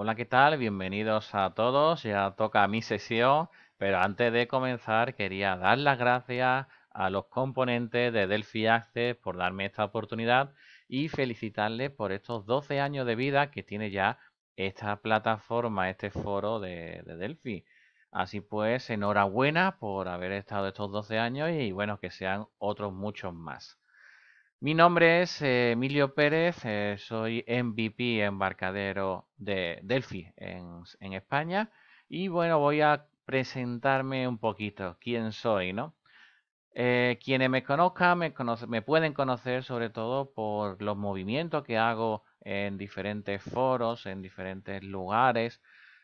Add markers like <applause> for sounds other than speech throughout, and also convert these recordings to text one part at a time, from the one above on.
Hola, ¿qué tal? Bienvenidos a todos. Ya toca mi sesión, pero antes de comenzar quería dar las gracias a los componentes de Delphi Access por darme esta oportunidad y felicitarles por estos 12 años de vida que tiene ya esta plataforma, este foro de, de Delphi. Así pues, enhorabuena por haber estado estos 12 años y bueno, que sean otros muchos más. Mi nombre es eh, Emilio Pérez, eh, soy MVP embarcadero de Delphi en, España y bueno, voy a presentarme un poquito quién soy, ¿no? Eh, quienes me conozcan me, me, pueden conocer sobre todo por los movimientos que hago en diferentes foros, en diferentes lugares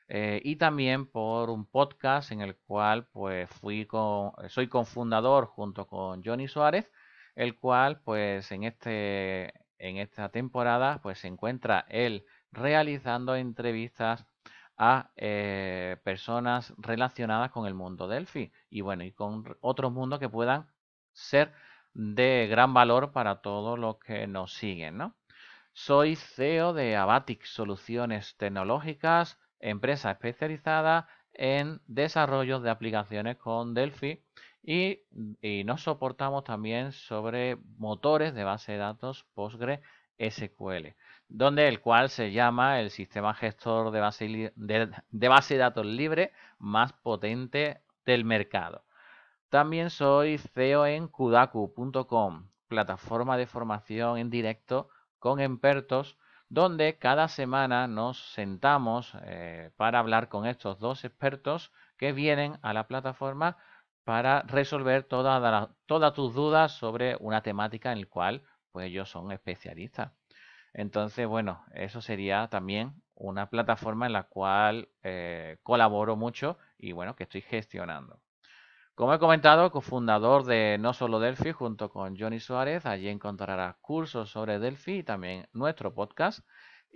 y también por un podcast en el cual pues fui con, soy cofundador junto con Johnny Suárez el cual pues en, este, en esta temporada pues se encuentra él realizando entrevistas a eh, personas relacionadas con el mundo Delphi y bueno, y con otros mundos que puedan ser de gran valor para todos los que nos siguen, Soy CEO de Abatic Soluciones Tecnológicas, empresa especializada en desarrollo de aplicaciones con Delphi y, nos soportamos también sobre motores de base de datos PostgreSQL donde el cual se llama el sistema gestor de base de, base de datos libre más potente del mercado. También soy CEO en kudaku.com, plataforma de formación en directo con expertos, donde cada semana nos sentamos eh, para hablar con estos dos expertos que vienen a la plataforma para resolver todas tus dudas sobre una temática en la cual pues, ellos son especialistas. Entonces, bueno, eso sería también una plataforma en la cual eh, colaboro mucho y bueno, que estoy gestionando. Como he comentado, cofundador de No Solo Delphi junto con Johnny Suárez, allí encontrarás cursos sobre Delphi y también nuestro podcast.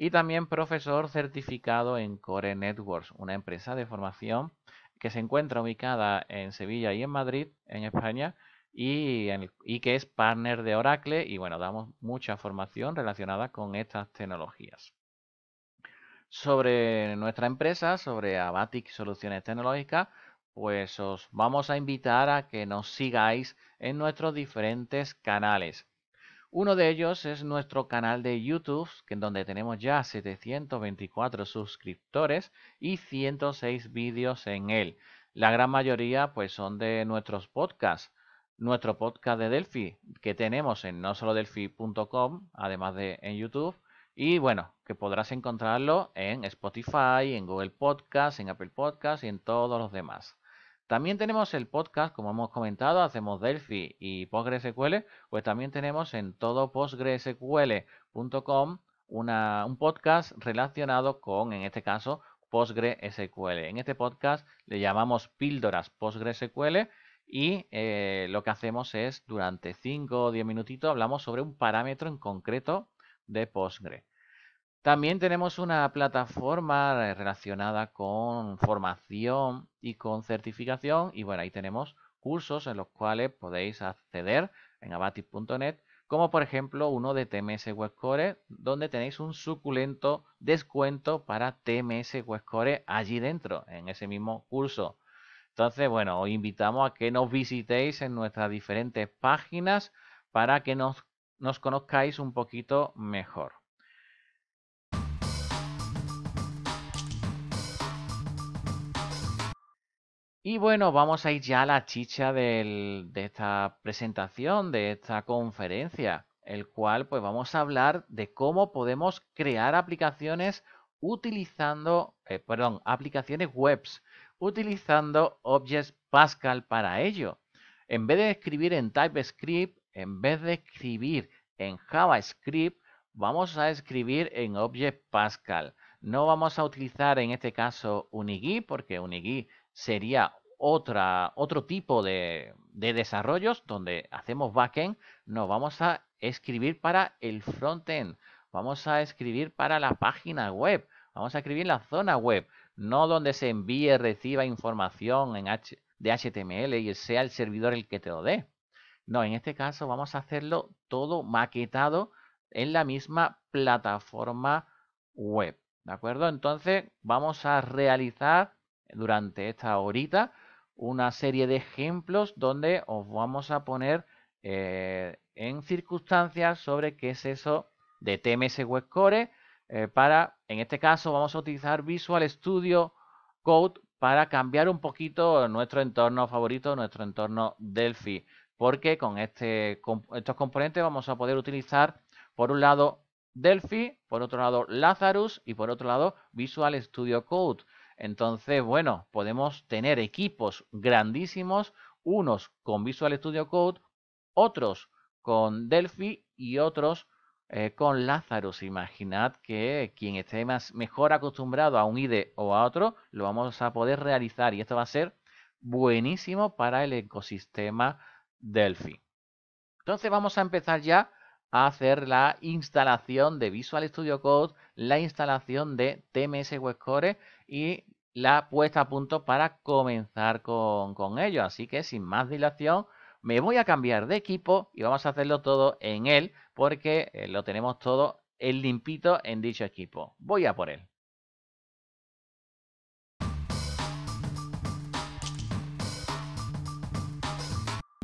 Y también profesor certificado en Core Networks, una empresa de formación que se encuentra ubicada en Sevilla y en Madrid, en España, y, que es partner de Oracle, y bueno, damos mucha formación relacionada con estas tecnologías sobre nuestra empresa, sobre Abatic Soluciones Tecnológicas, pues os vamos a invitar a que nos sigáis en nuestros diferentes canales. Uno de ellos es nuestro canal de YouTube, que en donde tenemos ya 724 suscriptores y 106 vídeos en él. La gran mayoría pues son de nuestros podcasts. Nuestro podcast de Delphi, que tenemos en no solo delphi.com, además de en YouTube, y bueno, que podrás encontrarlo en Spotify, en Google Podcast, en Apple Podcast y en todos los demás. También tenemos el podcast, como hemos comentado, hacemos Delphi y PostgreSQL, pues también tenemos en todo postgresql.com un podcast relacionado con, en este caso, PostgreSQL. En este podcast le llamamos píldoras PostgreSQL y eh, lo que hacemos es, durante 5 o 10 minutitos, hablamos sobre un parámetro en concreto de Postgre. También tenemos una plataforma relacionada con formación y con certificación y bueno, ahí tenemos cursos en los cuales podéis acceder en abatis.net, como por ejemplo uno de TMS Webcore, donde tenéis un suculento descuento para TMS Webcore allí dentro, en ese mismo curso. Entonces, bueno, os invitamos a que nos visitéis en nuestras diferentes páginas para que nos conozcáis un poquito mejor. Y bueno, vamos a ir ya a la chicha de esta presentación, de esta conferencia, el cual pues vamos a hablar de cómo podemos crear aplicaciones utilizando, eh, perdón, aplicaciones webs, utilizando Object Pascal para ello. En vez de escribir en TypeScript, en vez de escribir en JavaScript, vamos a escribir en Object Pascal. No vamos a utilizar en este caso Unigui, porque Unigui sería otra, otro tipo de, desarrollos donde hacemos backend, nos vamos a escribir para el frontend, vamos a escribir para la página web, vamos a escribir la zona web, no donde se envíe, reciba información en de HTML y sea el servidor el que te lo dé. No, en este caso vamos a hacerlo todo maquetado en la misma plataforma web. ¿De acuerdo? Entonces vamos a realizar durante esta horita una serie de ejemplos donde os vamos a poner eh, en circunstancias sobre qué es eso de TMS Web Core eh, para, en este caso, vamos a utilizar Visual Studio Code para cambiar un poquito nuestro entorno favorito, nuestro entorno Delphi, porque con este, estos componentes vamos a poder utilizar, por un lado, Delphi, por otro lado, Lazarus y por otro lado, Visual Studio Code. Entonces, bueno, podemos tener equipos grandísimos, unos con Visual Studio Code, otros con Delphi y otros eh, con Lazarus. Imaginad que quien esté más, mejor acostumbrado a un IDE o a otro, lo vamos a poder realizar y esto va a ser buenísimo para el ecosistema Delphi. Entonces vamos a empezar ya a hacer la instalación de Visual Studio Code, la instalación de TMS Web Core y la puesta a punto para comenzar con, con ello. Así que sin más dilación, me voy a cambiar de equipo y vamos a hacerlo todo en él porque eh, lo tenemos todo el limpito en dicho equipo. Voy a por él.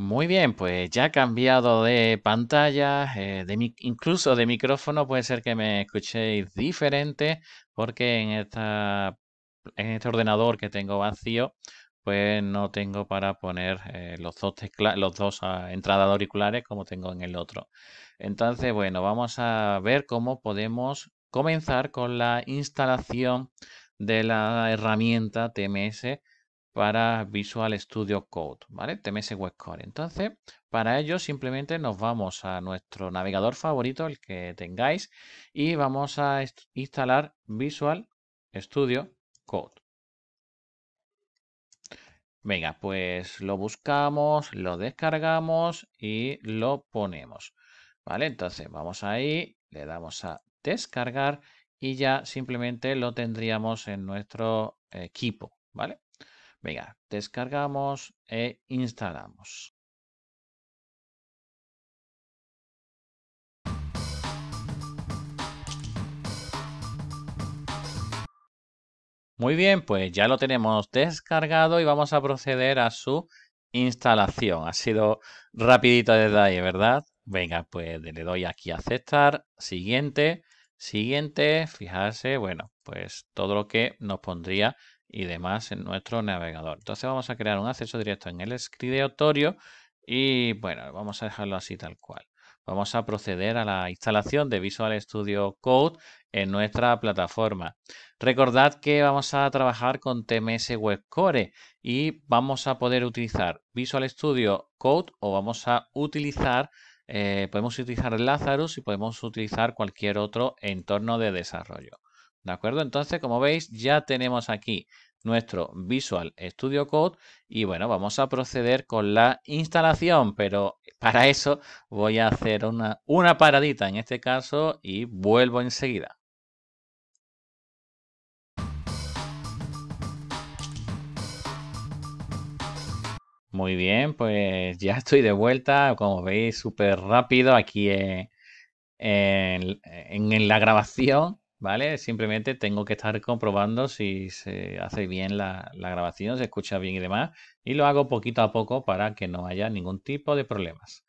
Muy bien, pues ya he cambiado de pantalla, eh, de incluso de micrófono, puede ser que me escuchéis diferente, porque en, en este ordenador que tengo vacío, pues no tengo para poner eh, los dos, los dos ah, entradas auriculares como tengo en el otro. Entonces, bueno, vamos a ver cómo podemos comenzar con la instalación de la herramienta TMS para Visual Studio Code, ¿vale? TMS Web Core. Entonces, para ello simplemente nos vamos a nuestro navegador favorito, el que tengáis, y vamos a instalar Visual Studio Code. Venga, pues lo buscamos, lo descargamos y lo ponemos. ¿Vale? Entonces vamos ahí, le damos a descargar y ya simplemente lo tendríamos en nuestro equipo. ¿Vale? Venga, descargamos e instalamos. Muy bien, pues ya lo tenemos descargado y vamos a proceder a su instalación. Ha sido rapidito desde ahí, ¿verdad? Venga, pues le doy aquí a aceptar, siguiente, siguiente, fijarse, bueno, pues todo lo que nos pondría y demás en nuestro navegador. Entonces vamos a crear un acceso directo en el escritorio y bueno, vamos a dejarlo así tal cual. Vamos a proceder a la instalación de Visual Studio Code en nuestra plataforma. Recordad que vamos a trabajar con TMS Web Core y vamos a poder utilizar Visual Studio Code o vamos a utilizar eh, podemos utilizar Lazarus y podemos utilizar cualquier otro entorno de desarrollo. ¿De acuerdo? Entonces, como veis, ya tenemos aquí nuestro Visual Studio Code y bueno, vamos a proceder con la instalación, pero para eso voy a hacer una, paradita en este caso y vuelvo enseguida. Muy bien, pues ya estoy de vuelta, como veis, súper rápido aquí en, en la grabación. Simplemente tengo que estar comprobando si se hace bien la, grabación, se escucha bien y demás, y lo hago poquito a poco para que no haya ningún tipo de problemas.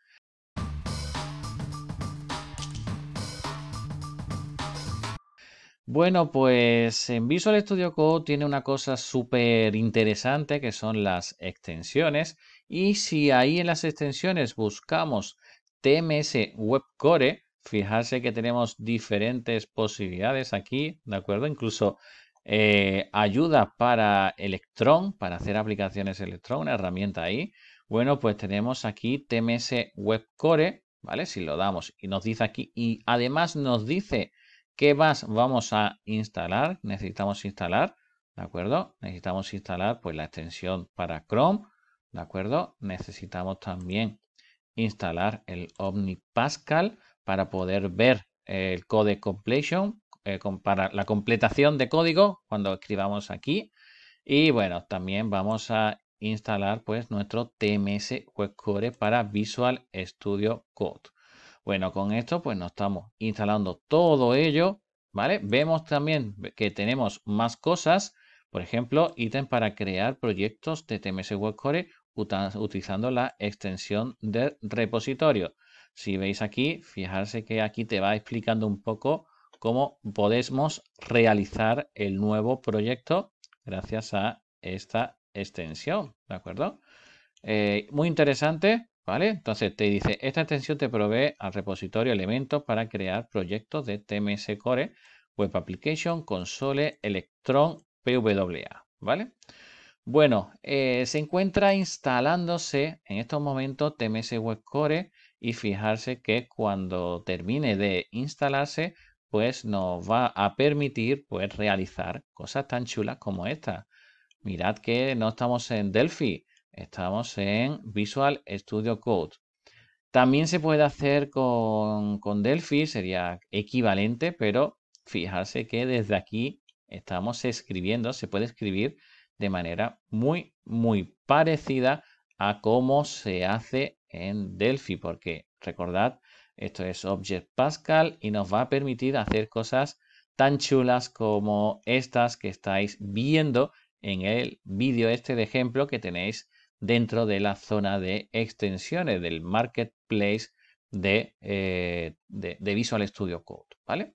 Bueno, pues en Visual Studio Code tiene una cosa súper interesante que son las extensiones. Y si ahí en las extensiones buscamos TMS Web Core, Fijarse que tenemos diferentes posibilidades aquí, ¿de acuerdo? Incluso eh, ayuda para Electron, para hacer aplicaciones Electron, una herramienta ahí. Bueno, pues tenemos aquí TMS Web Core, ¿vale? Si lo damos y nos dice aquí, y además nos dice qué más vamos a instalar, necesitamos instalar, ¿de acuerdo? Necesitamos instalar pues la extensión para Chrome, ¿de acuerdo? Necesitamos también instalar el OmniPascal, para poder ver el code completion, eh, para la completación de código cuando escribamos aquí. Y bueno, también vamos a instalar pues nuestro TMS Web Core para Visual Studio Code. Bueno, con esto pues nos estamos instalando todo ello, ¿vale? Vemos también que tenemos más cosas, por ejemplo, ítem para crear proyectos de TMS Web Core utilizando la extensión de repositorio. Si veis aquí, fijarse que aquí te va explicando un poco cómo podemos realizar el nuevo proyecto gracias a esta extensión, ¿de acuerdo? Eh, muy interesante, ¿vale? Entonces te dice, esta extensión te provee al repositorio elementos para crear proyectos de TMS Core, Web Application, Console, Electron, PWA, ¿vale? Bueno, eh, se encuentra instalándose en estos momentos TMS Web Core y fijarse que cuando termine de instalarse pues nos va a permitir pues realizar cosas tan chulas como esta. Mirad que no estamos en Delphi, estamos en Visual Studio Code. También se puede hacer con, con Delphi, sería equivalente, pero fijarse que desde aquí estamos escribiendo, se puede escribir de manera muy, muy parecida a cómo se hace en Delphi, porque recordad, esto es Object Pascal y nos va a permitir hacer cosas tan chulas como estas que estáis viendo en el vídeo este de ejemplo que tenéis dentro de la zona de extensiones del marketplace de, eh, de, Visual Studio Code, ¿vale?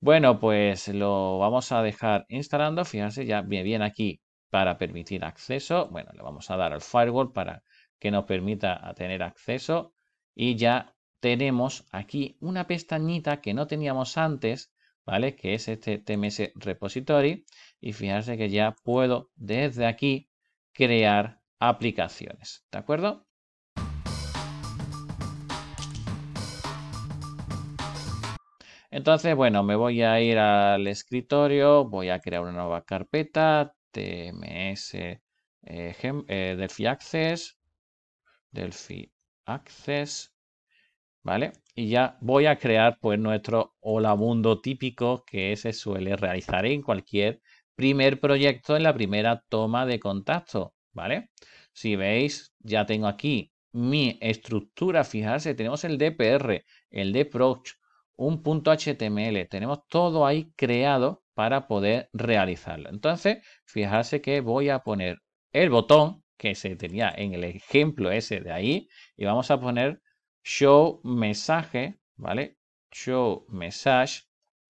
Bueno, pues lo vamos a dejar instalando, fíjense ya viene aquí para permitir acceso, bueno, le vamos a dar al firewall para que nos permita tener acceso y ya tenemos aquí una pestañita que no teníamos antes, ¿vale? Que es este TMS Repository y fíjense que ya puedo desde aquí crear aplicaciones, ¿de acuerdo? Entonces, bueno, me voy a ir al escritorio, voy a crear una nueva carpeta, TMS eh, eh Access, Delphi Access, ¿vale? Y ya voy a crear pues nuestro hola mundo típico que se suele realizar en cualquier primer proyecto en la primera toma de contacto, ¿vale? Si veis, ya tengo aquí mi estructura, fijarse, eh, tenemos el DPR, el approach, un punto HTML, tenemos todo ahí creado para poder realizarlo. Entonces, fijarse que voy a poner el botón que se tenía en el ejemplo ese de ahí y vamos a poner show mensaje, ¿vale? Show message,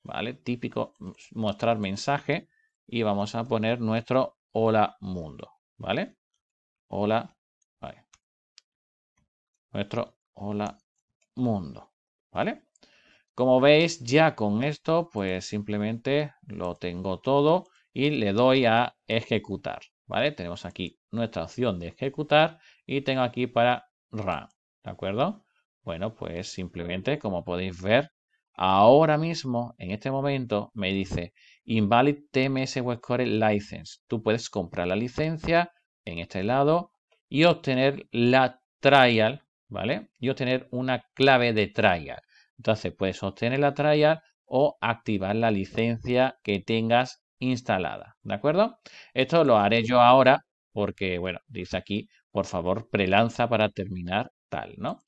¿vale? Típico mostrar mensaje y vamos a poner nuestro hola mundo, ¿vale? Hola, ¿vale? Nuestro hola mundo, ¿vale? Como veis, ya con esto, pues simplemente lo tengo todo y le doy a ejecutar. Tenemos aquí nuestra opción de ejecutar y tengo aquí para RAM. ¿de acuerdo? Bueno, pues simplemente como podéis ver, ahora mismo, en este momento, me dice invalid TMS Webcore license. Tú puedes comprar la licencia en este lado y obtener la trial, ¿vale? Y obtener una clave de trial. Entonces puedes obtener la trial o activar la licencia que tengas instalada, ¿de acuerdo? Esto lo haré yo ahora porque, bueno, dice aquí, por favor, prelanza para terminar tal, ¿no?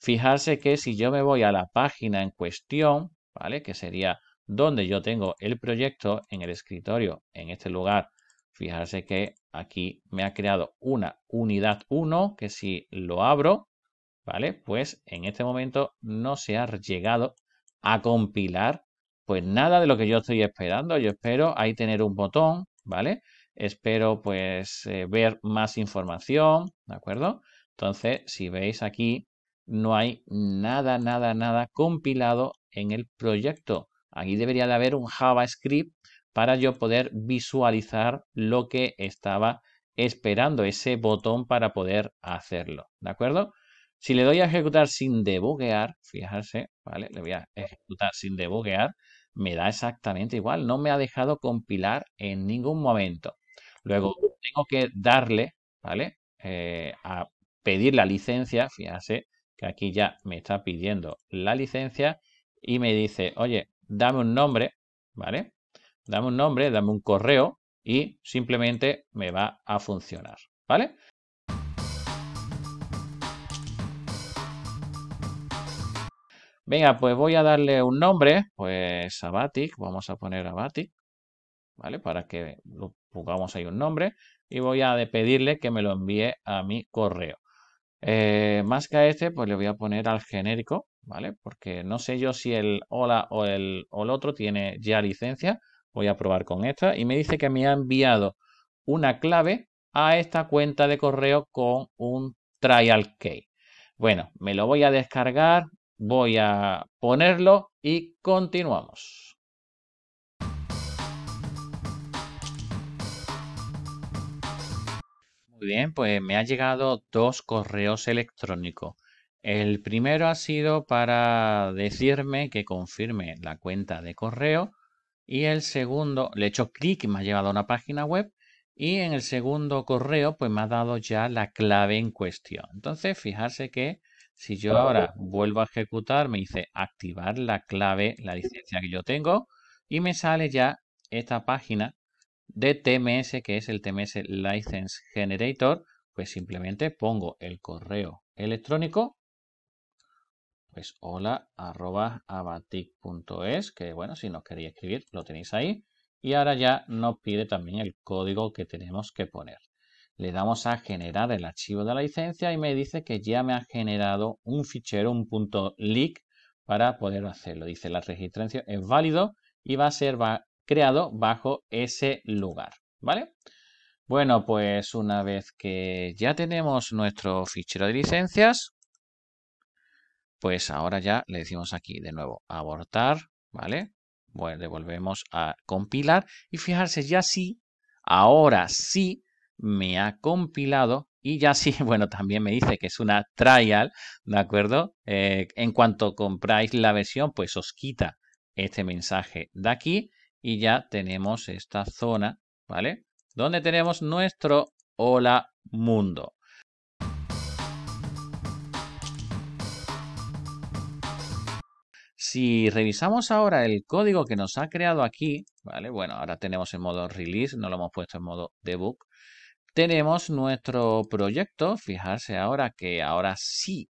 Fijarse que si yo me voy a la página en cuestión, ¿vale? Que sería donde yo tengo el proyecto en el escritorio, en este lugar, fijarse que aquí me ha creado una unidad 1, que si lo abro, ¿vale? Pues en este momento no se ha llegado a compilar pues nada de lo que yo estoy esperando. Yo espero ahí tener un botón, ¿vale? Espero pues eh, ver más información, ¿de acuerdo? Entonces, si veis aquí, no hay nada, nada, nada compilado en el proyecto. Aquí debería de haber un JavaScript para yo poder visualizar lo que estaba esperando, ese botón para poder hacerlo, ¿de acuerdo? Si le doy a ejecutar sin debuguear, fijarse, ¿vale? Le voy a ejecutar sin debuguear, me da exactamente igual. No me ha dejado compilar en ningún momento. Luego tengo que darle, ¿vale? Eh, a pedir la licencia, fíjense que aquí ya me está pidiendo la licencia y me dice, oye, dame un nombre, ¿vale? Dame un nombre, dame un correo y simplemente me va a funcionar, ¿vale? Venga, pues voy a darle un nombre, pues Abatic, vamos a poner Abatic, ¿vale? Para que lo pongamos ahí un nombre y voy a pedirle que me lo envíe a mi correo. Eh, más que a este, pues le voy a poner al genérico, ¿vale? Porque no sé yo si el hola o el, o el otro tiene ya licencia. Voy a probar con esta y me dice que me ha enviado una clave a esta cuenta de correo con un trial key. Bueno, me lo voy a descargar, Voy a ponerlo y continuamos. Muy bien, pues me ha llegado dos correos electrónicos. El primero ha sido para decirme que confirme la cuenta de correo y el segundo, le he hecho clic y me ha llevado a una página web y en el segundo correo pues me ha dado ya la clave en cuestión. Entonces, fijarse que si yo ahora vuelvo a ejecutar, me dice activar la clave, la licencia que yo tengo, y me sale ya esta página de TMS, que es el TMS License Generator, pues simplemente pongo el correo electrónico, pues hola arroba abatic.es, que bueno, si nos queréis escribir, lo tenéis ahí. Y ahora ya nos pide también el código que tenemos que poner. Le damos a generar el archivo de la licencia y me dice que ya me ha generado un fichero, un punto leak para poder hacerlo. Dice la registración es válido y va a ser creado bajo ese lugar. ¿Vale? Bueno, pues una vez que ya tenemos nuestro fichero de licencias, pues ahora ya le decimos aquí de nuevo abortar, ¿vale? Bueno, devolvemos a compilar y fijarse ya sí, ahora sí me ha compilado y ya sí, <laughs> bueno, también me dice que es una trial, ¿de acuerdo? Eh, en cuanto compráis la versión, pues os quita este mensaje de aquí y ya tenemos esta zona, ¿vale? Donde tenemos nuestro hola mundo. Si revisamos ahora el código que nos ha creado aquí, ¿vale? Bueno, ahora tenemos en modo release, no lo hemos puesto en modo debug tenemos nuestro proyecto. Fijarse ahora que ahora sí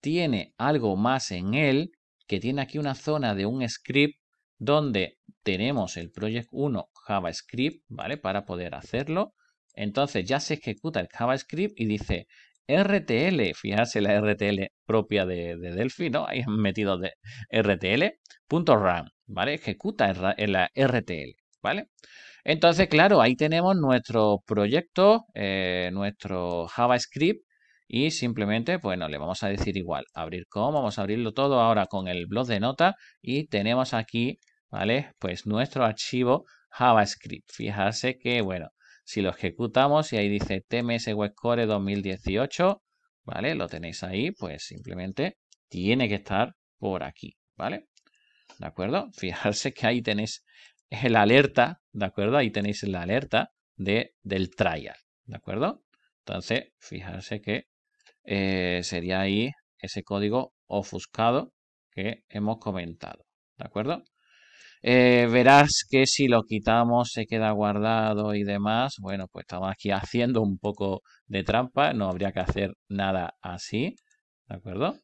tiene algo más en él, que tiene aquí una zona de un script donde tenemos el Project 1 JavaScript, ¿vale? Para poder hacerlo. Entonces ya se ejecuta el JavaScript y dice RTL, fijarse la RTL propia de, Delphi, ¿no? Ahí han metido de RTL, punto ¿vale? Ejecuta la RTL. ¿vale? Entonces, claro, ahí tenemos nuestro proyecto, eh, nuestro JavaScript y simplemente, bueno, le vamos a decir igual, abrir cómo vamos a abrirlo todo ahora con el blog de notas y tenemos aquí, ¿vale? Pues nuestro archivo JavaScript. Fijarse que, bueno, si lo ejecutamos y ahí dice TMS Webcore 2018, ¿vale? Lo tenéis ahí, pues simplemente tiene que estar por aquí, ¿vale? ¿De acuerdo? Fijarse que ahí tenéis es la alerta, ¿de acuerdo? Ahí tenéis la alerta de, del trial, ¿de acuerdo? Entonces, fijarse que eh, sería ahí ese código ofuscado que hemos comentado, ¿de acuerdo? Eh, verás que si lo quitamos se queda guardado y demás. Bueno, pues estamos aquí <laughs> haciendo un poco de trampa. No habría que hacer nada así. ¿De acuerdo?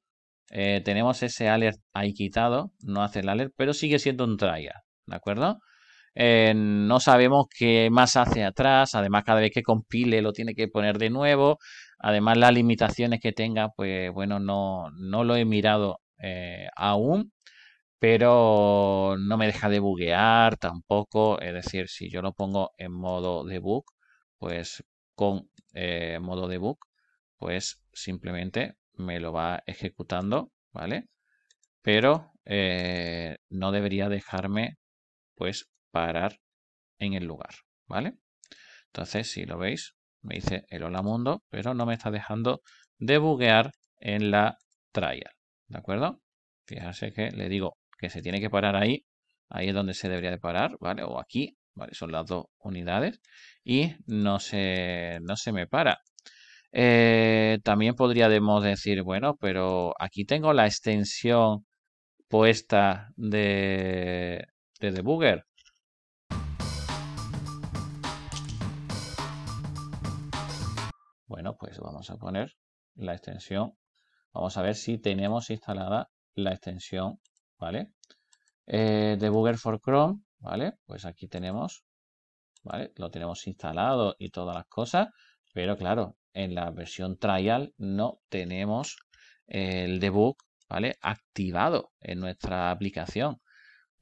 Eh, tenemos ese alert ahí quitado. No hace el alert, pero sigue siendo un trial. ¿De acuerdo? Eh, no sabemos qué más hace atrás. Además, cada vez que compile lo tiene que poner de nuevo. Además, las limitaciones que tenga, pues bueno, no, no lo he mirado eh, aún. Pero no me deja de buguear tampoco. Es decir, si yo lo pongo en modo debug, pues con eh, modo debug, pues simplemente me lo va ejecutando, ¿vale? Pero no debería dejarme pues parar en el lugar, ¿vale? Entonces, si lo veis, me dice el hola mundo, pero no me está dejando debuguear en la trial, ¿de acuerdo? Fíjense que le digo que se tiene que parar ahí, ahí es donde se debería de parar, ¿vale? O aquí, ¿vale? Son las dos unidades y no se, no se me para. Eh, también podríamos decir, bueno, pero aquí tengo la extensión puesta de, de debugger. Bueno, pues vamos a poner la extensión. Vamos a ver si tenemos instalada la extensión, ¿vale? Eh, debugger for Chrome, ¿vale? Pues aquí tenemos, ¿vale? Lo tenemos instalado y todas las cosas, pero claro, en la versión trial no tenemos el debug, ¿vale? Activado en nuestra aplicación.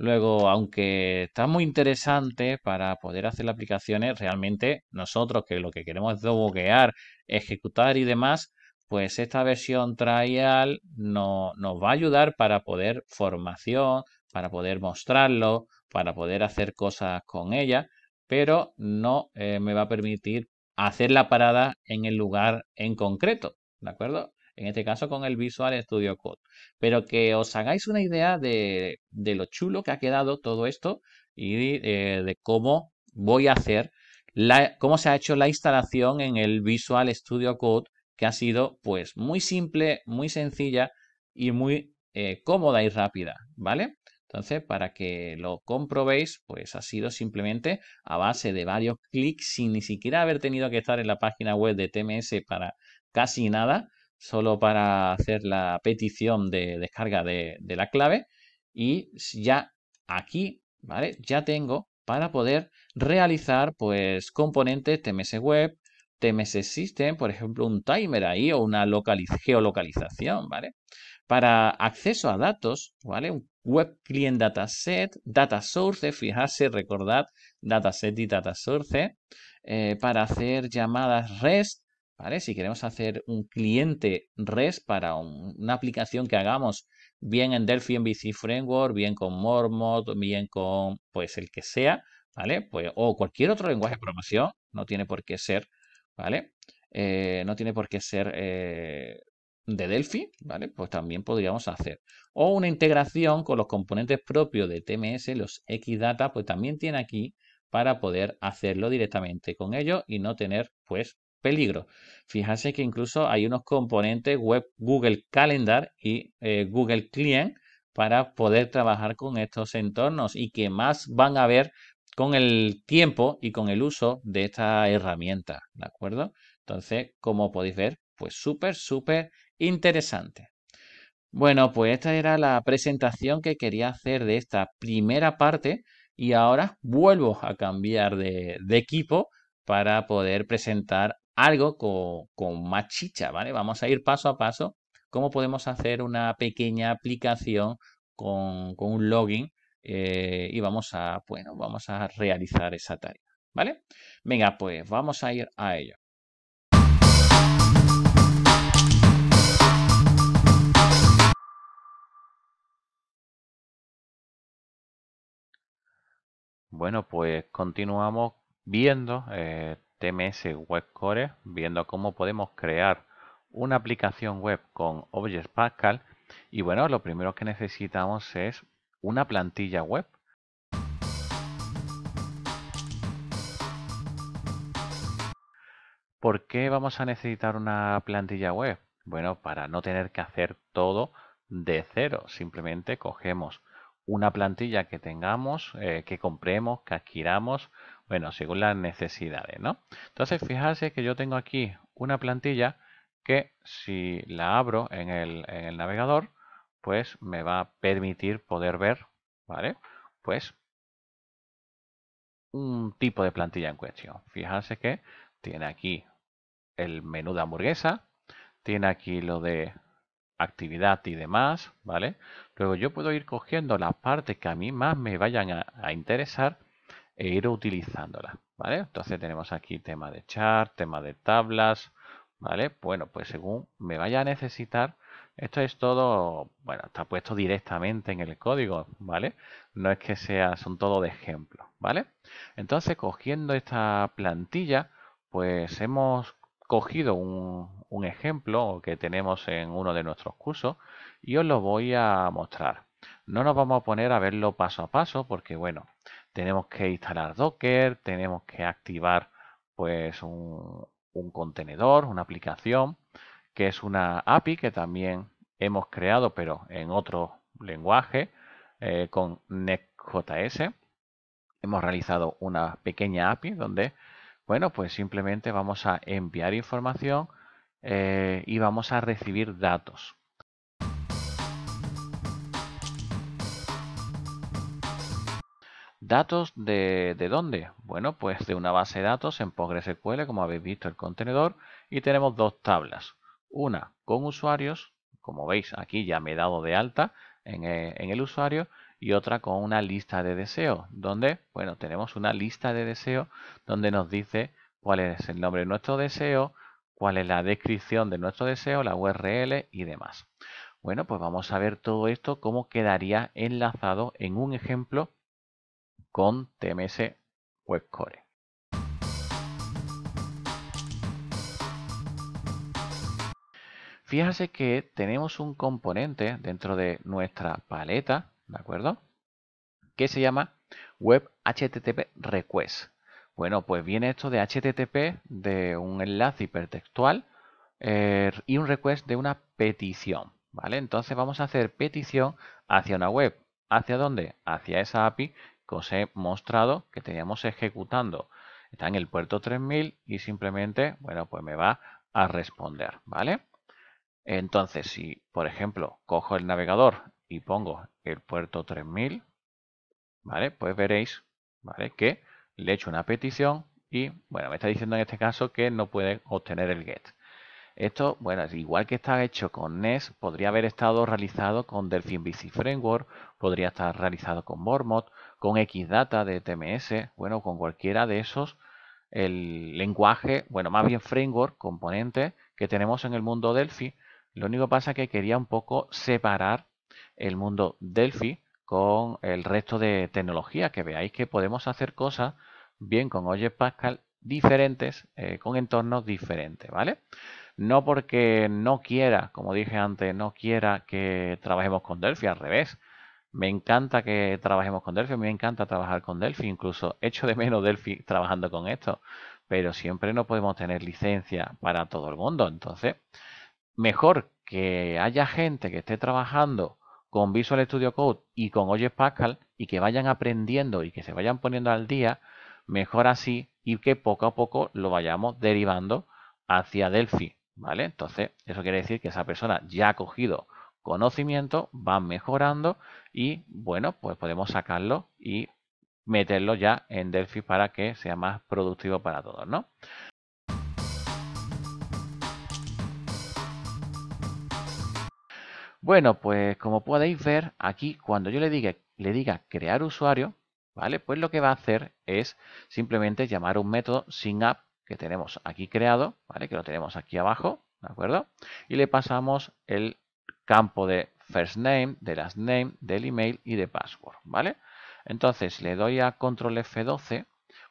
Luego, aunque está muy interesante para poder hacer aplicaciones, realmente nosotros que lo que queremos es doblear, ejecutar y demás, pues esta versión trial no, nos va a ayudar para poder formación, para poder mostrarlo, para poder hacer cosas con ella, pero no eh, me va a permitir hacer la parada en el lugar en concreto, ¿de acuerdo? en este caso con el Visual Studio Code. Pero que os hagáis una idea de, lo chulo que ha quedado todo esto y eh, de cómo voy a hacer, cómo se ha hecho la instalación en el Visual Studio Code, que ha sido pues muy simple, muy sencilla y muy eh, cómoda y rápida, ¿vale? Entonces, para que lo comprobéis, pues ha sido simplemente a base de varios clics sin ni siquiera haber tenido que estar en la página web de TMS para casi nada solo para hacer la petición de descarga de, la clave y ya aquí, ¿vale? Ya tengo para poder realizar pues componentes TMS Web, TMS System, por ejemplo, un timer ahí o una geolocalización, ¿vale? Para acceso a datos, ¿vale? Un web client dataset, data source, fijarse, recordad, dataset y data source, eh, para hacer llamadas REST, ¿vale? Si queremos hacer un cliente REST para una aplicación que hagamos bien en Delphi MVC Framework, bien con Mormod, bien con pues el que sea, ¿vale? Pues, o cualquier otro lenguaje de programación, no tiene por qué ser, ¿vale? Eh, no tiene por qué ser eh, de Delphi, ¿vale? Pues también podríamos hacer. O una integración con los componentes propios de TMS, los Xdata, pues también tiene aquí para poder hacerlo directamente con ellos y no tener, pues, peligro. Fíjense que incluso hay unos componentes web Google Calendar y eh, Google Client para poder trabajar con estos entornos y que más van a ver con el tiempo y con el uso de esta herramienta, ¿de acuerdo? Entonces, como podéis ver, pues súper, súper interesante. Bueno, pues esta era la presentación que quería hacer de esta primera parte y ahora vuelvo a cambiar de, de equipo para poder presentar algo con, con más chicha, ¿vale? Vamos a ir paso a paso cómo podemos hacer una pequeña aplicación con, un login eh, y vamos a, bueno, vamos a realizar esa tarea, ¿vale? Venga, pues vamos a ir a ello. Bueno, pues continuamos viendo eh, TMS Webcore viendo cómo podemos crear una aplicación web con Object Pascal y bueno, lo primero que necesitamos es una plantilla web. ¿Por qué vamos a necesitar una plantilla web? Bueno, para no tener que hacer todo de cero. Simplemente cogemos una plantilla que tengamos, eh, que compremos, que adquiramos, bueno, según las necesidades, ¿no? Entonces, fijarse que yo tengo aquí una plantilla que si la abro en el, en el navegador, pues me va a permitir poder ver, ¿vale? Pues un tipo de plantilla en cuestión. Fijarse que tiene aquí el menú de hamburguesa, tiene aquí lo de actividad y demás, ¿vale? Luego yo puedo ir cogiendo las partes que a mí más me vayan a, interesar e ir utilizándolas, ¿vale? Entonces tenemos aquí tema de chart, tema de tablas, ¿vale? Bueno, pues según me vaya a necesitar, esto es todo, bueno, está puesto directamente en el código, ¿vale? No es que sea, son todo de ejemplo, ¿vale? Entonces, cogiendo esta plantilla, pues hemos cogido un, ejemplo que tenemos en uno de nuestros cursos y os lo voy a mostrar. No nos vamos a poner a verlo paso a paso porque, bueno, tenemos que instalar Docker, tenemos que activar pues un, contenedor, una aplicación, que es una API que también hemos creado, pero en otro lenguaje, eh, con NextJS. Hemos realizado una pequeña API donde bueno, pues simplemente vamos a enviar información eh, y vamos a recibir datos. ¿Datos de, de, dónde? Bueno, pues de una base de datos en PostgreSQL, como habéis visto el contenedor, y tenemos dos tablas. Una con usuarios, como veis aquí ya me he dado de alta en, eh, en el usuario, y otra con una lista de deseos, donde, bueno, tenemos una lista de deseos donde nos dice cuál es el nombre de nuestro deseo, cuál es la descripción de nuestro deseo, la URL y demás. Bueno, pues vamos a ver todo esto cómo quedaría enlazado en un ejemplo con TMS WebCore. fíjase que tenemos un componente dentro de nuestra paleta ¿de acuerdo? Que se llama Web HTTP Request. Bueno, pues viene esto de HTTP, de un enlace hipertextual eh, y un request de una petición, ¿vale? Entonces vamos a hacer petición hacia una web. ¿Hacia dónde? Hacia esa API que os he mostrado que teníamos ejecutando. Está en el puerto 3000 y simplemente, bueno, pues me va a responder, ¿vale? Entonces, si por ejemplo cojo el navegador y pongo el puerto 3000, ¿vale? Pues veréis, ¿vale? Que le he hecho una petición y, bueno, me está diciendo en este caso que no puede obtener el GET. Esto, bueno, igual que está hecho con NES, podría haber estado realizado con Delphi BC Framework, podría estar realizado con Bormot, con Xdata de TMS, bueno, con cualquiera de esos el lenguaje, bueno, más bien framework, componente que tenemos en el mundo Delphi. Lo único pasa que quería un poco separar el mundo Delphi con el resto de tecnología, que veáis que podemos hacer cosas bien con Oye Pascal diferentes, eh, con entornos diferentes, ¿vale? No porque no quiera, como dije antes, no quiera que trabajemos con Delphi, al revés. Me encanta que trabajemos con Delphi, me encanta trabajar con Delphi, incluso echo de menos Delphi trabajando con esto, pero siempre no podemos tener licencia para todo el mundo. Entonces, mejor que haya gente que esté trabajando con Visual Studio Code y con Oye Pascal y que vayan aprendiendo y que se vayan poniendo al día, mejor así y que poco a poco lo vayamos derivando hacia Delphi, ¿vale? Entonces, eso quiere decir que esa persona ya ha cogido conocimiento, va mejorando y, bueno, pues podemos sacarlo y meterlo ya en Delphi para que sea más productivo para todos, ¿no? Bueno, pues como podéis ver aquí, cuando yo le diga, le diga crear usuario, ¿vale? Pues lo que va a hacer es simplemente llamar un método SYNAP que tenemos aquí creado, ¿vale? Que lo tenemos aquí abajo, ¿de acuerdo? Y le pasamos el campo de first name, de last name, del email y de password, ¿vale? Entonces, le doy a control F12,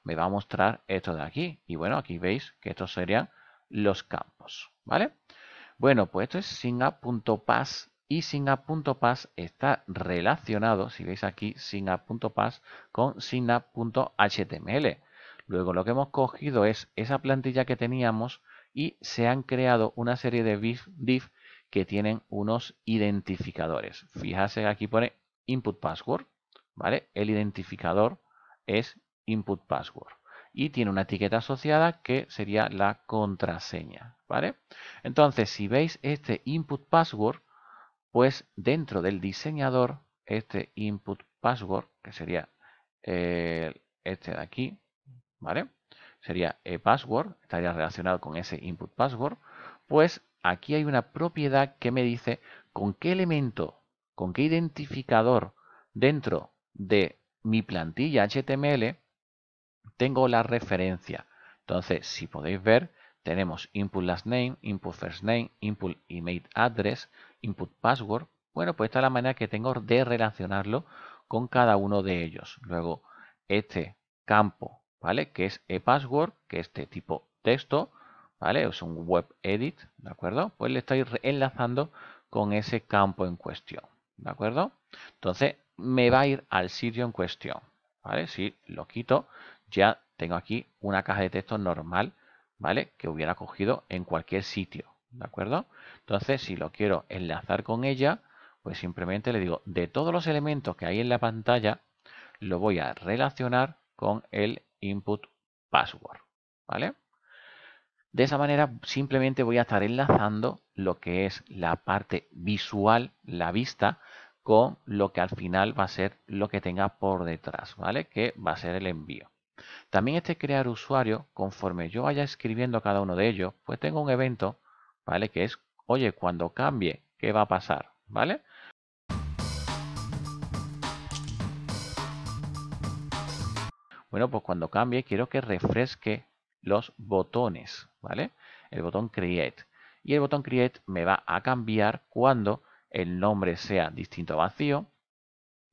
me va a mostrar esto de aquí. Y bueno, aquí veis que estos serían los campos, ¿vale? Bueno, pues esto es sinapp.pass y signa.pass está relacionado, si veis aquí, signa.pass con signa.html. Luego lo que hemos cogido es esa plantilla que teníamos y se han creado una serie de div que tienen unos identificadores. Fíjate aquí pone input password, ¿vale? El identificador es input password y tiene una etiqueta asociada que sería la contraseña, ¿vale? Entonces, si veis este input password, pues dentro del diseñador, este input password, que sería eh, este de aquí, ¿vale? Sería ePassword, eh, password, estaría relacionado con ese input password, pues aquí hay una propiedad que me dice con qué elemento, con qué identificador dentro de mi plantilla HTML tengo la referencia. Entonces, si podéis ver, tenemos input last name, input first name, input email address, input password, bueno, pues esta es la manera que tengo de relacionarlo con cada uno de ellos. Luego, este campo, ¿vale? Que es password que es de tipo texto, ¿vale? Es un web edit, ¿de acuerdo? Pues le estoy enlazando con ese campo en cuestión, ¿de acuerdo? Entonces, me va a ir al sitio en cuestión, ¿vale? Si lo quito, ya tengo aquí una caja de texto normal, ¿vale? Que hubiera cogido en cualquier sitio, ¿De acuerdo? Entonces, si lo quiero enlazar con ella, pues simplemente le digo, de todos los elementos que hay en la pantalla, lo voy a relacionar con el input password. ¿Vale? De esa manera simplemente voy a estar enlazando lo que es la parte visual, la vista, con lo que al final va a ser lo que tenga por detrás, ¿vale? Que va a ser el envío. También este crear usuario, conforme yo vaya escribiendo cada uno de ellos, pues tengo un evento ¿vale? Que es, oye, cuando cambie, ¿qué va a pasar? ¿Vale? Bueno, pues cuando cambie quiero que refresque los botones, ¿vale? El botón Create. Y el botón Create me va a cambiar cuando el nombre sea distinto a vacío,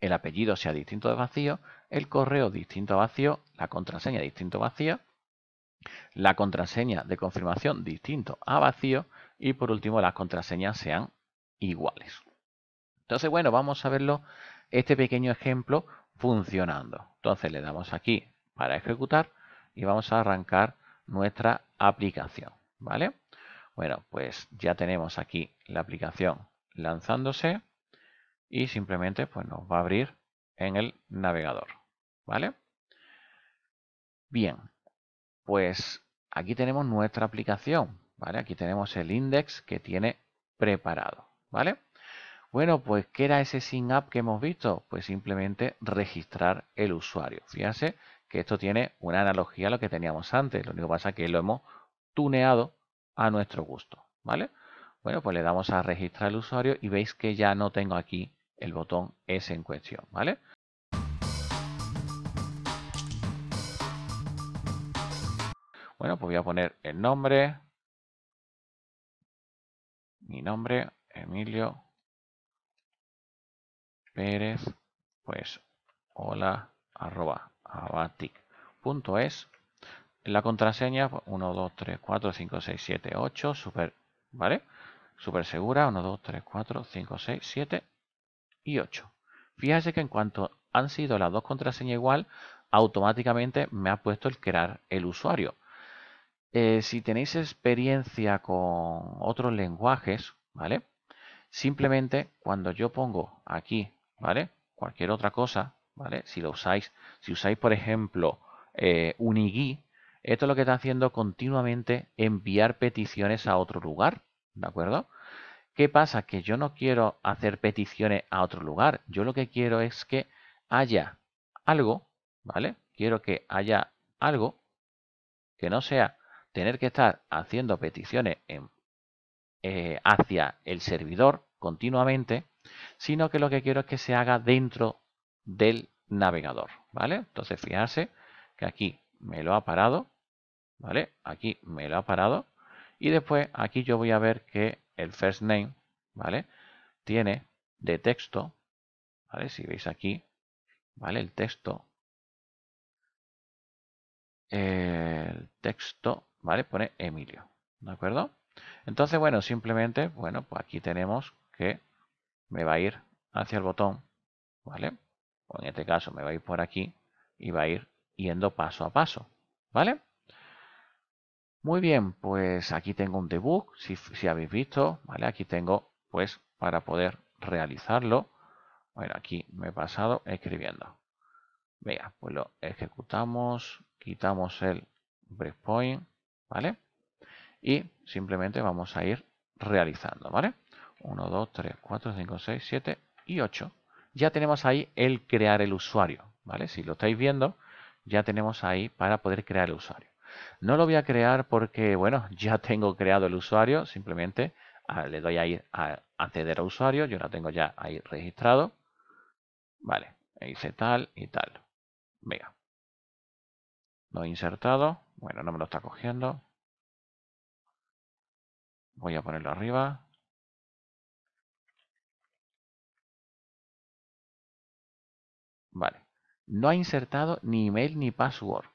el apellido sea distinto a vacío, el correo distinto a vacío, la contraseña distinto a vacío, la contraseña de confirmación distinto a vacío y por último las contraseñas sean iguales. Entonces, bueno, vamos a verlo, este pequeño ejemplo funcionando. Entonces le damos aquí para ejecutar y vamos a arrancar nuestra aplicación, ¿vale? Bueno, pues ya tenemos aquí la aplicación lanzándose y simplemente pues nos va a abrir en el navegador, ¿vale? Bien, pues aquí tenemos nuestra aplicación, ¿Vale? Aquí tenemos el index que tiene preparado. ¿Vale? Bueno, pues ¿qué era ese sin up que hemos visto? Pues simplemente registrar el usuario. Fíjense que esto tiene una analogía a lo que teníamos antes. Lo único que pasa es que lo hemos tuneado a nuestro gusto. ¿Vale? Bueno, pues le damos a registrar el usuario y veis que ya no tengo aquí el botón S en cuestión, ¿vale? Bueno, pues voy a poner el nombre, mi nombre, Emilio Pérez, pues hola arroba abatic.es. La contraseña 1, 2, 3, 4, 5, 6, 7, 8, super, ¿vale? Super segura, 1, 2, 3, 4, 5, 6, 7 y 8. Fíjese que en cuanto han sido las dos contraseñas igual, automáticamente me ha puesto el crear el usuario. Eh, si tenéis experiencia con otros lenguajes, ¿vale? Simplemente cuando yo pongo aquí, ¿vale? Cualquier otra cosa, ¿vale? Si lo usáis, si usáis, por ejemplo, eh, Unigui, esto es lo que está haciendo continuamente enviar peticiones a otro lugar, ¿de acuerdo? ¿Qué pasa? Que yo no quiero hacer peticiones a otro lugar. Yo lo que quiero es que haya algo, ¿vale? Quiero que haya algo que no sea tener que estar haciendo peticiones eh, hacia el servidor continuamente, sino que lo que quiero es que se haga dentro del navegador, ¿vale? Entonces, fijarse que aquí me lo ha parado, ¿vale? Aquí me lo ha parado y después aquí yo voy a ver que el first name, ¿vale? Tiene de texto, ¿vale? Si veis aquí, ¿vale? El texto, el texto ¿vale? Pone Emilio, ¿de acuerdo? Entonces, bueno, simplemente, bueno, pues aquí tenemos que me va a ir hacia el botón, ¿vale? O en este caso me va a ir por aquí y va a ir yendo paso a paso, ¿vale? Muy bien, pues aquí tengo un debug, si, si habéis visto, ¿vale? Aquí tengo, pues, para poder realizarlo, bueno, aquí me he pasado escribiendo. Venga, pues lo ejecutamos, quitamos el breakpoint, ¿vale? Y simplemente vamos a ir realizando, ¿vale? 1, 2, 3, 4, 5, 6, 7 y 8. Ya tenemos ahí el crear el usuario, ¿vale? Si lo estáis viendo, ya tenemos ahí para poder crear el usuario. No lo voy a crear porque, bueno, <laughs> ya tengo creado el usuario, simplemente ah, le doy a ir a acceder a usuario, yo lo tengo ya ahí registrado. Vale, e hice tal y tal. Venga. Lo he insertado, bueno, no me lo está cogiendo. Voy a ponerlo arriba. Vale. No ha insertado ni email ni password.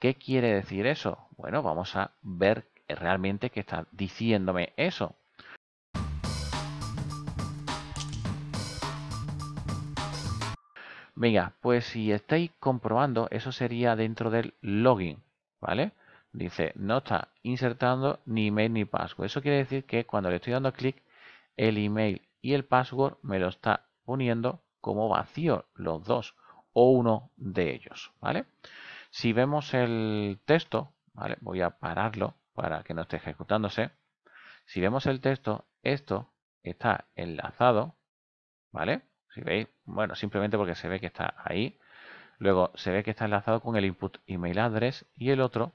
¿Qué quiere decir eso? Bueno, vamos a ver realmente qué está diciéndome eso. Venga, pues si estáis comprobando, eso sería dentro del login, ¿vale? dice no está insertando ni email ni password. Eso quiere decir que cuando le estoy dando clic, el email y el password me lo está poniendo como vacío los dos o uno de ellos, ¿vale? Si vemos el texto, ¿vale? Voy a pararlo para que no esté ejecutándose. Si vemos el texto, esto está enlazado, ¿vale? Si veis, bueno, simplemente porque se ve que está ahí. Luego se ve que está enlazado con el input email address y el otro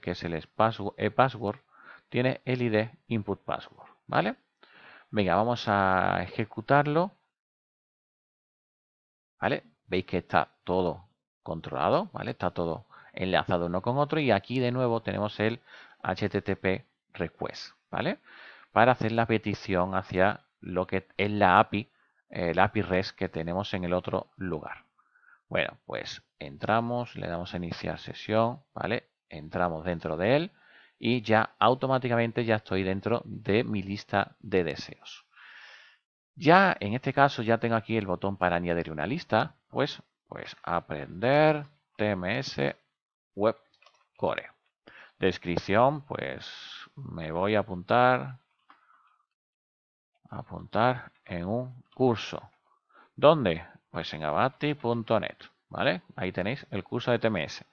que es el password tiene el ID input password, ¿vale? Venga, vamos a ejecutarlo. Veis que está todo controlado, ¿vale? Está todo enlazado uno con otro y aquí de nuevo tenemos el HTTP request, ¿vale? Para hacer la petición hacia lo que es la API, el API REST que tenemos en el otro lugar. Bueno, pues entramos, le damos a iniciar sesión, ¿vale? entramos dentro de él y ya automáticamente ya estoy dentro de mi lista de deseos. Ya en este caso ya tengo aquí el botón para añadir una lista, pues, pues aprender TMS Web Core. Descripción, pues me voy a apuntar, apuntar en un curso. ¿Dónde? Pues en abati.net, ¿vale? Ahí tenéis el curso de TMS.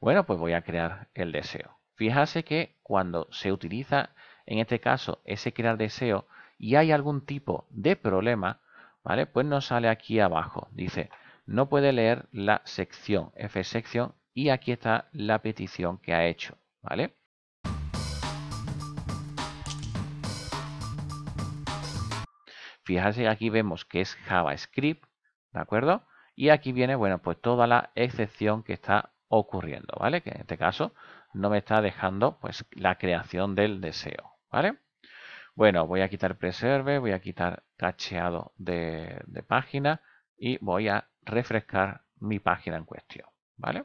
Bueno, pues voy a crear el deseo. Fíjase que cuando se utiliza, en este caso, ese crear deseo y hay algún tipo de problema, ¿vale? Pues nos sale aquí abajo. Dice, no puede leer la sección F sección y aquí está la petición que ha hecho, ¿vale? Fíjate que aquí vemos que es JavaScript, ¿de acuerdo? Y aquí viene, bueno, pues toda la excepción que está ocurriendo, ¿vale? Que en este caso no me está dejando pues la creación del deseo, ¿vale? Bueno, voy a quitar preserve, voy a quitar cacheado de, página y voy a refrescar mi página en cuestión, ¿vale?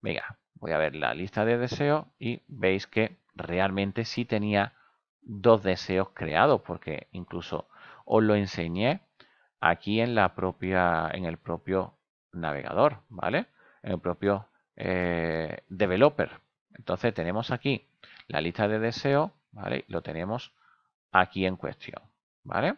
Venga, voy a ver la lista de deseos y veis que realmente sí tenía dos deseos creados porque incluso os lo enseñé aquí en la propia en el propio navegador, ¿vale? el propio eh, developer. Entonces tenemos aquí la lista de deseos ¿vale? Lo tenemos aquí en cuestión, ¿vale?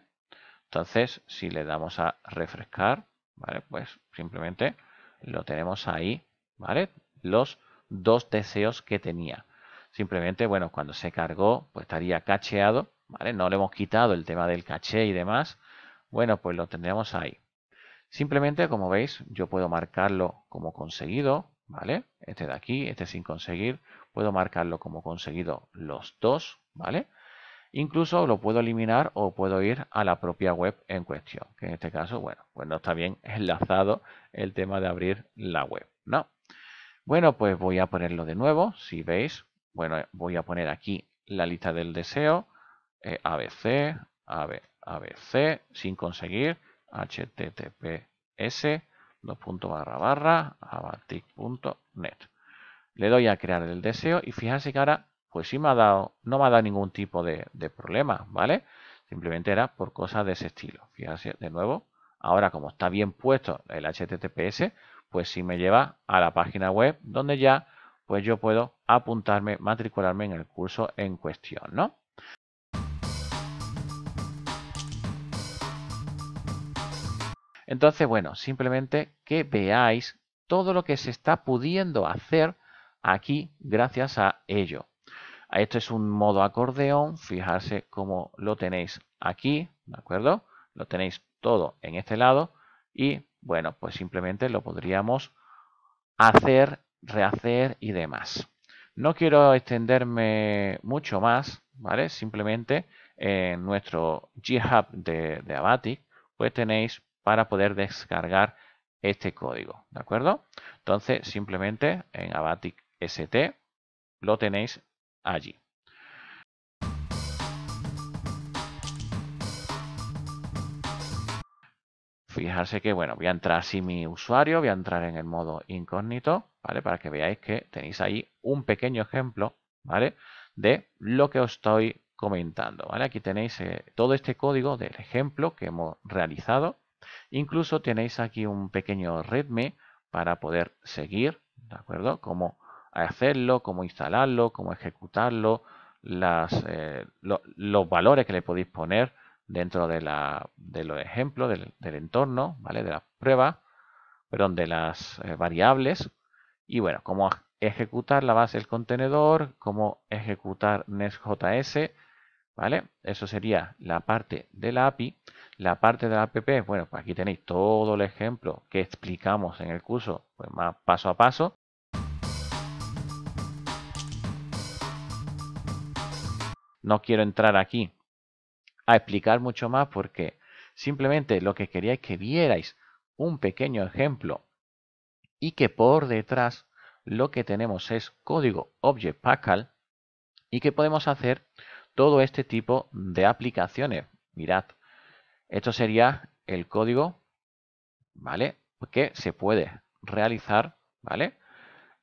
Entonces, si le damos a refrescar, ¿vale? Pues simplemente lo tenemos ahí, ¿vale? Los dos deseos que tenía. Simplemente, bueno, cuando se cargó, pues estaría cacheado, ¿vale? No le hemos quitado el tema del caché y demás. Bueno, pues lo tendríamos ahí. Simplemente, como veis, yo puedo marcarlo como conseguido, ¿vale? Este de aquí, este sin conseguir, puedo marcarlo como conseguido los dos, ¿vale? Incluso lo puedo eliminar o puedo ir a la propia web en cuestión, que en este caso, bueno, pues no está bien <laughs> enlazado el tema de abrir la web, ¿no? Bueno, pues voy a ponerlo de nuevo, si veis, bueno, voy a poner aquí la lista del deseo, eh, ABC, AB, ABC, sin conseguir, https dos barra abatic.net. Le doy a crear el deseo y fíjense que ahora pues sí me ha dado, no me ha dado ningún tipo de, problema, ¿vale? Simplemente era por cosas de ese estilo. Fíjense de nuevo, ahora como está bien puesto el HTTPS, pues sí me lleva a la página web donde ya pues yo puedo apuntarme, matricularme en el curso en cuestión, ¿no? Entonces, bueno, simplemente que veáis todo lo que se está pudiendo hacer aquí gracias a ello. Esto es un modo acordeón, fijarse cómo lo tenéis aquí, ¿de acuerdo? Lo tenéis todo en este lado y, bueno, pues simplemente lo podríamos hacer, rehacer y demás. No quiero extenderme mucho más, ¿vale? Simplemente en eh, nuestro GitHub de, de Abatic, pues tenéis para poder descargar este código, ¿de acuerdo? Entonces, simplemente en Avatic ST lo tenéis allí. Fijarse que, bueno, voy a entrar así mi usuario, voy a entrar en el modo incógnito, ¿vale? Para que veáis que tenéis ahí un pequeño ejemplo, ¿vale? De lo que os estoy comentando, ¿vale? Aquí tenéis eh, todo este código del ejemplo que hemos realizado, Incluso tenéis aquí un pequeño readme para poder seguir, ¿de acuerdo? Cómo hacerlo, cómo instalarlo, cómo ejecutarlo, las, eh, los valores que le podéis poner dentro de, los ejemplos, del, entorno, ¿vale? De las prueba, perdón, de las eh, variables. Y bueno, cómo ejecutar la base del contenedor, cómo ejecutar NestJS, ¿Vale? Eso sería la parte de la API. La parte de la app, bueno, pues aquí tenéis todo el ejemplo que explicamos en el curso, pues más paso a paso. No quiero entrar aquí a explicar mucho más porque simplemente lo que quería es que vierais un pequeño ejemplo y que por detrás lo que tenemos es código Object Pascal y que podemos hacer todo este tipo de aplicaciones. Mirad, esto sería el código, ¿vale? Que se puede realizar, ¿vale?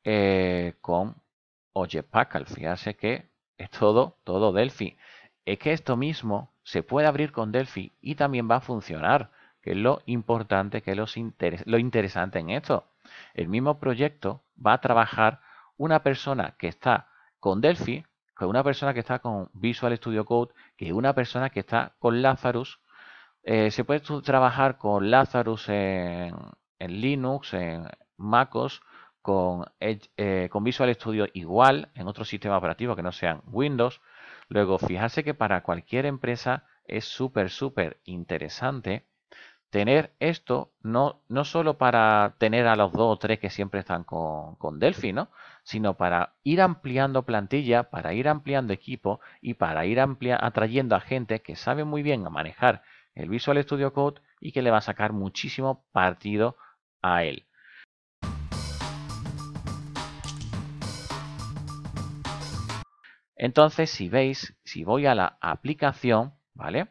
Eh, ...con... con Pascal, Fíjense que es todo, todo Delphi. Es que esto mismo se puede abrir con Delphi y también va a funcionar, que es lo importante, que es lo interesante en esto. El mismo proyecto va a trabajar una persona que está con Delphi, pues una persona que está con Visual Studio Code, que una persona que está con Lazarus. Eh, se puede trabajar con Lazarus en, Linux, en MacOS, con, eh, con Visual Studio igual, en otro sistema operativo que no sean Windows. Luego, fijarse que para cualquier empresa es súper, súper interesante tener esto no, no solo para tener a los dos o tres que siempre están con, Delphi, ¿no? sino para ir ampliando plantilla, para ir ampliando equipo y para ir amplia, atrayendo a gente que sabe muy bien manejar el Visual Studio Code y que le va a sacar muchísimo partido a él. Entonces, si veis, si voy a la aplicación, ¿vale?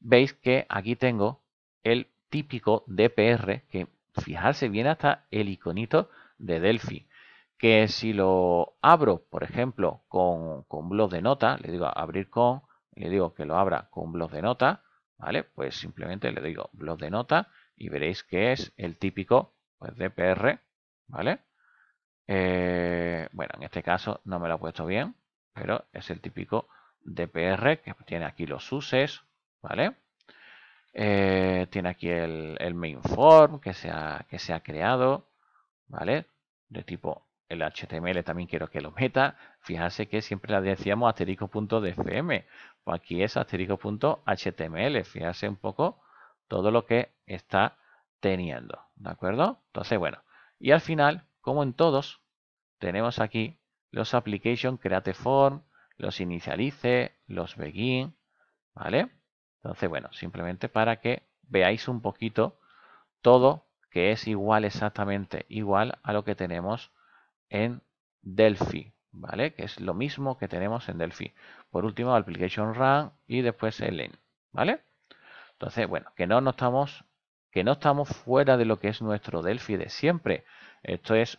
Veis que aquí tengo el típico DPR, que fijarse bien hasta el iconito de Delphi, que si lo abro, por ejemplo, con, con blog de nota, le digo abrir con, le digo que lo abra con blog de nota, ¿vale? Pues simplemente le digo blog de nota y veréis que es el típico pues, DPR, ¿vale? Eh, bueno, en este caso no me lo he puesto bien, pero es el típico DPR que tiene aquí los uses, ¿vale? Eh, tiene aquí el, main form que se, ha, que creado, ¿vale? De tipo el HTML también quiero que lo meta. Fíjense que siempre le decíamos asterisco.dfm. Pues aquí es asterisco.html. Fíjense un poco todo lo que está teniendo. ¿De acuerdo? Entonces, bueno. Y al final, como en todos, tenemos aquí los application create form, los inicialice, los begin. ¿Vale? Entonces, bueno, simplemente para que veáis un poquito todo que es igual, exactamente igual a lo que tenemos en Delphi, ¿vale? Que es lo mismo que tenemos en Delphi. Por último, application run y después el En. ¿vale? Entonces, bueno, que no, no estamos que no estamos fuera de lo que es nuestro Delphi de siempre. Esto es,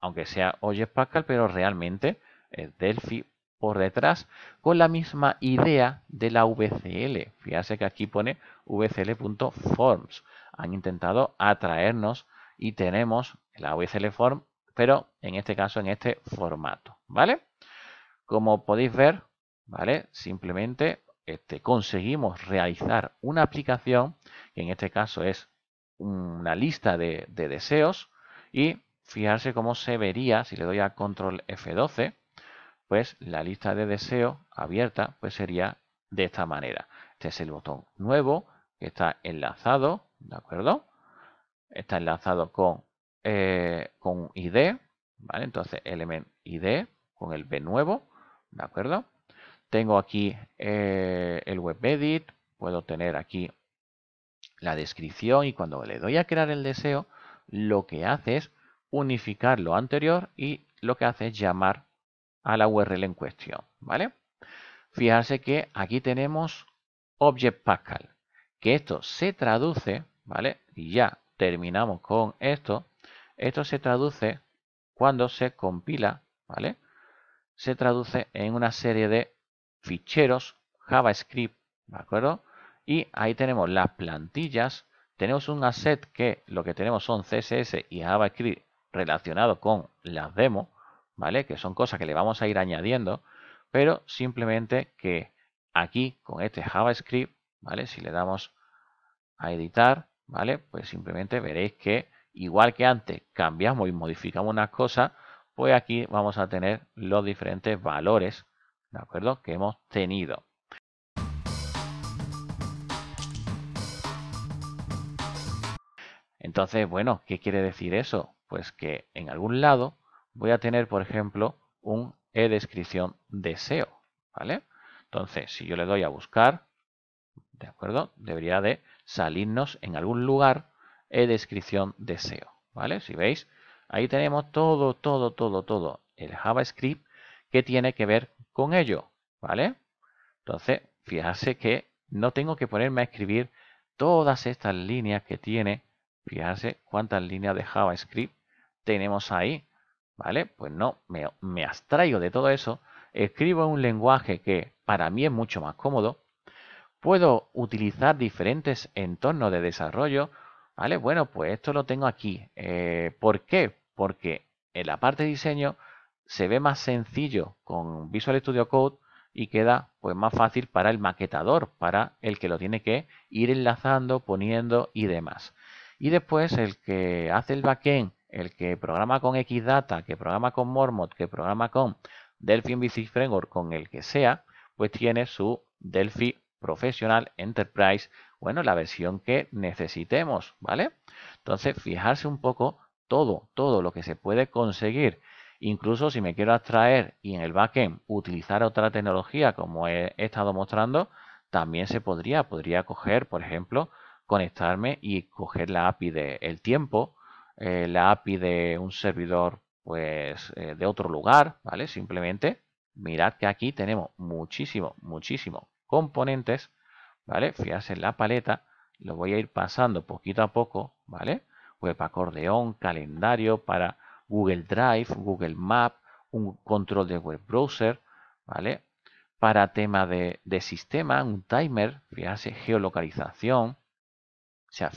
aunque sea Oye Pascal, pero realmente es Delphi por detrás con la misma idea de la VCL. Fíjense que aquí pone vcl.forms. Han intentado atraernos y tenemos la vcl form, pero en este caso en este formato, ¿vale? Como podéis ver, ¿vale? Simplemente este, conseguimos realizar una aplicación, que en este caso es una lista de, deseos, y fijarse cómo se vería, si le doy a control F12, pues la lista de deseos... abierta pues sería de esta manera. Este es el botón nuevo, que está enlazado, ¿de acuerdo? Está enlazado con, eh, con ID, ¿vale? Entonces, element ID con el B nuevo, ¿de acuerdo? Tengo aquí eh, el web edit, puedo tener aquí la descripción y cuando le doy a crear el deseo, lo que hace es unificar lo anterior y lo que hace es llamar a la URL en cuestión, ¿vale? Fijarse que aquí tenemos Object Pascal, que esto se traduce, ¿vale? Y ya terminamos con esto. Esto se traduce cuando se compila, ¿vale? Se traduce en una serie de ficheros JavaScript, ¿de acuerdo? Y ahí tenemos las plantillas, tenemos un asset que lo que tenemos son CSS y JavaScript relacionado con las demos, ¿vale? Que son cosas que le vamos a ir añadiendo, pero simplemente que aquí con este JavaScript ¿vale? Si le damos a editar, ¿vale? Pues simplemente veréis que igual que antes cambiamos y modificamos unas cosas, pues aquí vamos a tener los diferentes valores, ¿de acuerdo? Que hemos tenido. Entonces, bueno, ¿qué quiere decir eso? Pues que en algún lado voy a tener, por ejemplo, un e-descripción deseo, ¿vale? Entonces, si yo le doy a buscar, ¿De acuerdo? Debería de salirnos en algún lugar eh, de descripción deseo ¿Vale? Si veis, ahí tenemos todo, todo, todo, todo el JavaScript que tiene que ver con ello. ¿Vale? Entonces, fijarse que no tengo que ponerme a escribir todas estas líneas que tiene. Fijarse cuántas líneas de JavaScript tenemos ahí. ¿Vale? Pues no, me, me abstraigo de todo eso. Escribo un lenguaje que para mí es mucho más cómodo Puedo utilizar diferentes entornos de desarrollo. ¿Vale? Bueno, pues esto lo tengo aquí. Eh, ¿Por qué? Porque en la parte de diseño se ve más sencillo con Visual Studio Code y queda pues más fácil para el maquetador, para el que lo tiene que ir enlazando, poniendo y demás. Y después el que hace el backend, el que programa con Xdata, que programa con MORMOT, que programa con Delphi MVC Framework, con el que sea, pues tiene su Delphi Profesional, Enterprise, bueno, la versión que necesitemos, ¿vale? Entonces, fijarse un poco todo, todo lo que se puede conseguir. Incluso si me quiero abstraer y en el backend utilizar otra tecnología como he estado mostrando, también se podría, podría coger, por ejemplo, conectarme y coger la API del el tiempo, eh, la API de un servidor pues eh, de otro lugar, ¿vale? Simplemente mirad que aquí tenemos muchísimo, muchísimo componentes, ¿vale? en la paleta, lo voy a ir pasando poquito a poco, ¿vale? Web pues acordeón, calendario para Google Drive, Google Map, un control de web browser, ¿vale? Para tema de, sistema, un timer, fíjense, geolocalización, o sea,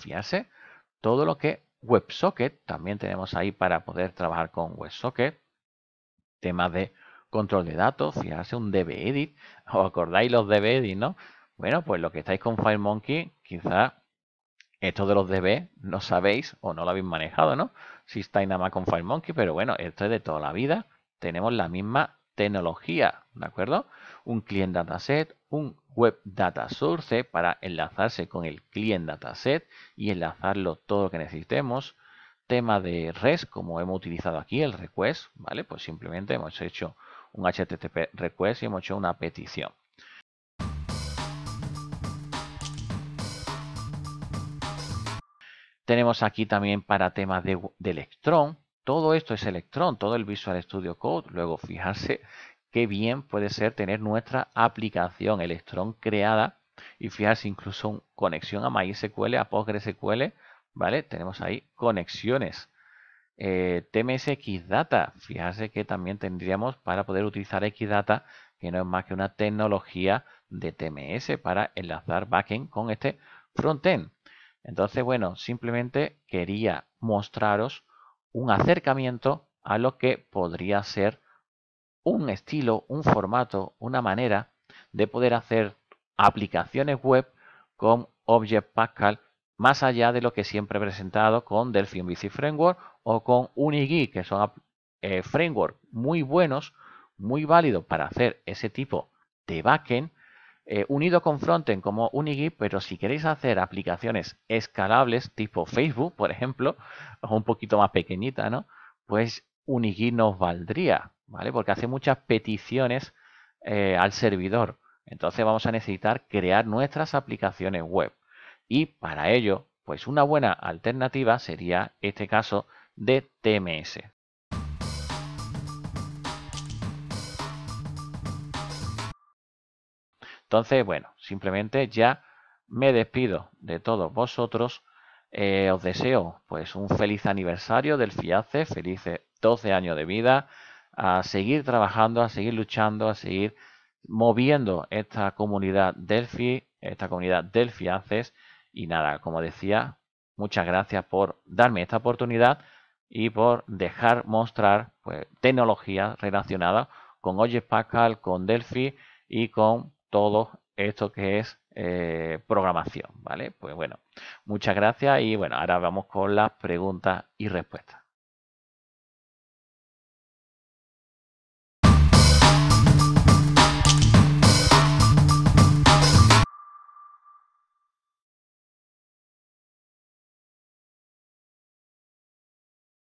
todo lo que WebSocket, también tenemos ahí para poder trabajar con WebSocket, tema de control de datos, si hace un DB edit, os acordáis los DB edit, ¿no? Bueno, pues lo que estáis con FileMonkey, quizá, esto de los DB no sabéis o no lo habéis manejado, ¿no? Si estáis nada más con FileMonkey, pero bueno, esto es de toda la vida. Tenemos la misma tecnología, ¿de acuerdo? Un client dataset, un web data source para enlazarse con el client dataset y enlazarlo todo lo que necesitemos. Tema de res como hemos utilizado aquí, el request, ¿vale? Pues simplemente hemos hecho un HTTP request y hemos hecho una petición. Tenemos aquí también para temas de, electrón Electron. Todo esto es Electron, todo el Visual Studio Code. Luego, fijarse qué bien puede ser tener nuestra aplicación Electron creada y fijarse incluso conexión a MySQL, a PostgreSQL, ¿vale? Tenemos ahí conexiones eh, TMS Xdata, Fíjense que también tendríamos para poder utilizar Xdata, que no es más que una tecnología de TMS para enlazar backend con este frontend. Entonces, bueno, simplemente quería mostraros un acercamiento a lo que podría ser un estilo, un formato, una manera de poder hacer aplicaciones web con Object Pascal más allá de lo que siempre he presentado con Delphi MVC Framework o con Unigui, que son eh, frameworks muy buenos, muy válidos para hacer ese tipo de backend, eh, unido con frontend como Unigui, pero si queréis hacer aplicaciones escalables tipo Facebook, por ejemplo, o <laughs> un poquito más pequeñita, ¿no? Pues Unigui nos valdría, ¿vale? Porque hace muchas peticiones eh, al servidor. Entonces vamos a necesitar crear nuestras aplicaciones web. Y para ello, pues una buena alternativa sería este caso de TMS. Entonces, bueno, simplemente ya me despido de todos vosotros. Eh, os deseo pues un feliz aniversario del FIACE, felices eh, 12 años de vida, a seguir trabajando, a seguir luchando, a seguir moviendo esta comunidad Delphi, esta comunidad del FIACES y nada, como decía, muchas gracias por darme esta oportunidad y por dejar mostrar pues, tecnologías relacionadas con Oye Pascal, con Delphi y con todo esto que es eh, programación, ¿vale? Pues bueno, muchas gracias y bueno, ahora vamos con las preguntas y respuestas.